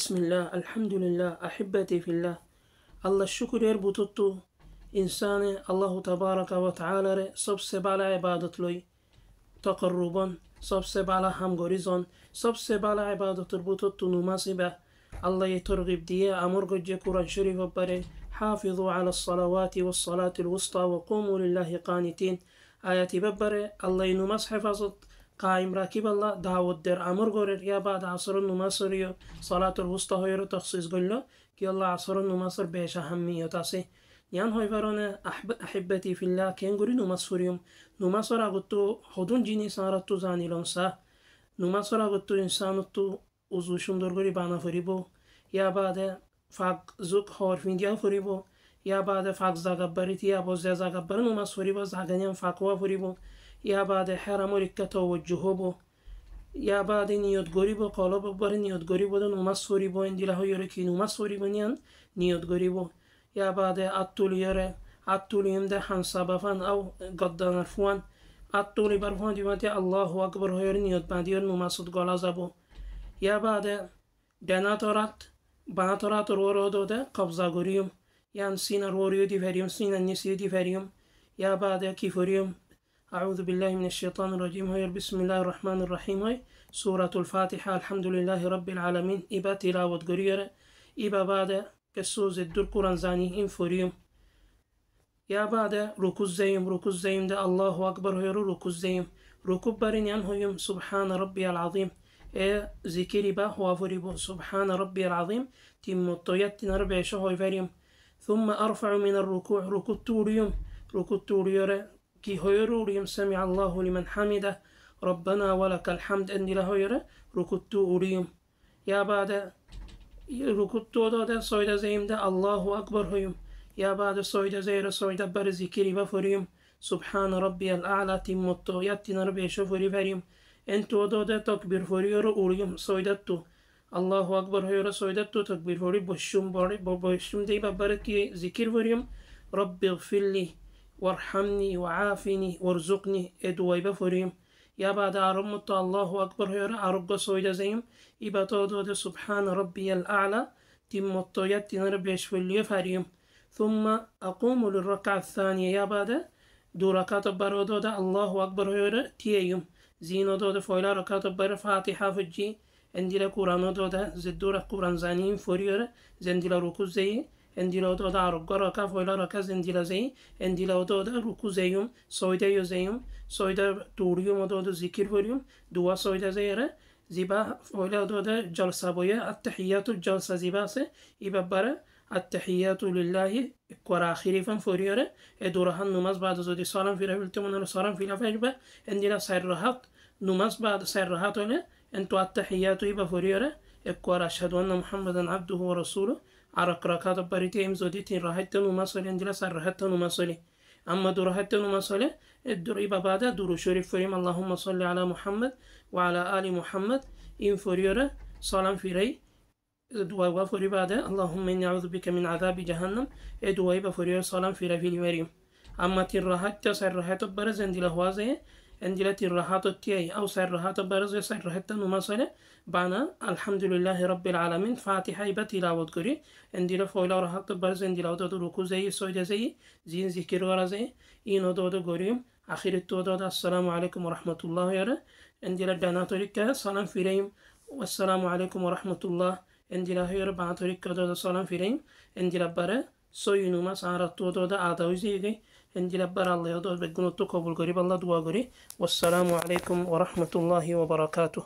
بسم الله الحمد لله أحبتي في الله الله الشكر يربطتو إنسان الله تبارك وتعالى صب سب على عبادة لي تقربا صب سب على همغوريزون صب سب على عبادة تربطتو نماسبة الله يترغب دي أمر قد قرآن شريف بري حافظوا على الصلوات والصلاة الوسطى وقوموا لله قانتين آياتي ببري الله ينمس حفظت قائم راكب الله دعوت در امر غورر يا بعد عصر نماسريو صلاة الوسطى هيرو تخصيص قلو كي الله عصر نماسر بيش أهمية تاسي يان هاي فرانا أحبتي في الله كين غوري نماسريوم نماسر أغطو هدون جيني سارتو زاني لنسا نماسر أغطو إنسانتو উজু সুন্দর করে বানা ফুরিব ইয়া বাদে ফাঁক জুক হর ফিন্দিয়াও ফুরিব ইয়া বাদে ফাঁক জাগাব্বারিত ইয়া বজা জাগাব্বার নুমাজ ফুরিব জাগানিয়াম ফাঁকুয়া ফুরিব بعد ياباد حرمورك توجهبو ياباد نيودغوريبو قالب بار نيودغوريبو دن وما سوريبو إن دلها يوركين وما سوريبو نيان نيودغوريبو ياباد أطول يرى أطول يمد حنصابفان أو قدان الفوان أطول برفوان ديوانتي الله أكبر هير نيود باندير نوما صدقالا زبو بعد دناتورات بناتورات رورو دودة قبضاغوريوم يعني سينا روريو دي فريوم سينا نسيو دي فريوم بعد كيفوريوم أعوذ بالله من الشيطان الرجيم هاي بسم الله الرحمن الرحيم هاي سورة الفاتحة الحمد لله رب العالمين إبا تلاوة قريرة إبا بعد كسوز الدر قران زاني إن فوريوم يا بعد ركوز زيم ركوز زيم ده الله أكبر هاي ركوز زيم ركوب برين ينهيم سبحان ربي العظيم إيه ذكري با هو سبحان ربي العظيم تيم الطيات ربع شهو فريم ثم أرفع من الركوع ركوب توريوم ركوب توريوره كي هيروريم سمع الله لمن حمده ربنا ولك الحمد أني لهيرة ركضت أريم يا بعد ركضت دا سويدا زيم دا الله أكبر هيم يا بعد سويدا زير سويدا بر ذكري بفريم سبحان ربي الأعلى تمت يتنا ربي شفري فريم انتو دا تكبير فرير أريم سويدتو الله أكبر هيرا سويدتو تكبير فوري بشم باري بشم دي ببركي ذكر فريم رب اغفر لي وارحمني وعافني وارزقني ادوي بفريم يا بعد عرمت الله أكبر هيرا عرق سويدا زيم إبتادو دي سبحان ربي الأعلى تمت يتن ربي شفلي فريم ثم أقوم للركعة الثانية يا بعد دو ركعة برودو دا الله أكبر هيرا تييم زينو دو دي فويلا ركعة بر فاتحة فجي عندي لكورانو دو دا زدو ركوران زانين فريرا زندي لركوز زيه endi la oto da rogora ka foila ra kas endi la zei رکو زیم oto da زیم zeiyum soida yo zeiyum soida turiyum oto da زیره زیبا dua soida zeire زبا ولا دودا جلسة زیبا سه ای زباسة إبابرة التحيات لله كورا خريفا فوريورا ادورها نماز بعد زودي صلاة في رفل تمنى صلاة في لفجبة عندنا سير رهات نماز بعد سير رهات انتو التحيات إبا فوريورا كورا أشهد أن محمدا عبده ورسوله عرق عرقرقات بريتي إم زوديتي راحتن وما صلي اندلس راحتن وما صلي أما دو حتى وما صلي الدور إبا بعد دور شريف فريم اللهم صل على محمد وعلى آل محمد إن فريورة صلاة فري دعاء وفري بعد اللهم إني أعوذ بك من عذاب جهنم دعاء إبا فريورة سلام فري في المريم أما تراحت تصير راحت برزن دي لهوازي انجلت الرهاطة تياي أو سير رهاطة برز يسير رهاطة نماصلة بانا الحمد لله رب العالمين فاتحة بتلاوة كري انجل فولا رهاطة برز انجل أو دود ركو زي سويدة زي زين ذكر ورا زي إينو دود غريم آخر التودود السلام عليكم ورحمة الله يارا يرى انجل بناتوريكا سلام في ريم والسلام عليكم ورحمة الله انجل هير بناتوريكا دود سلام في ريم انجل بره سوينو ما سارتو دو دا آدو زيغي هنجل برا الله يدو بقنو توكو بلغري بالله دواغري والسلام عليكم ورحمة الله وبركاته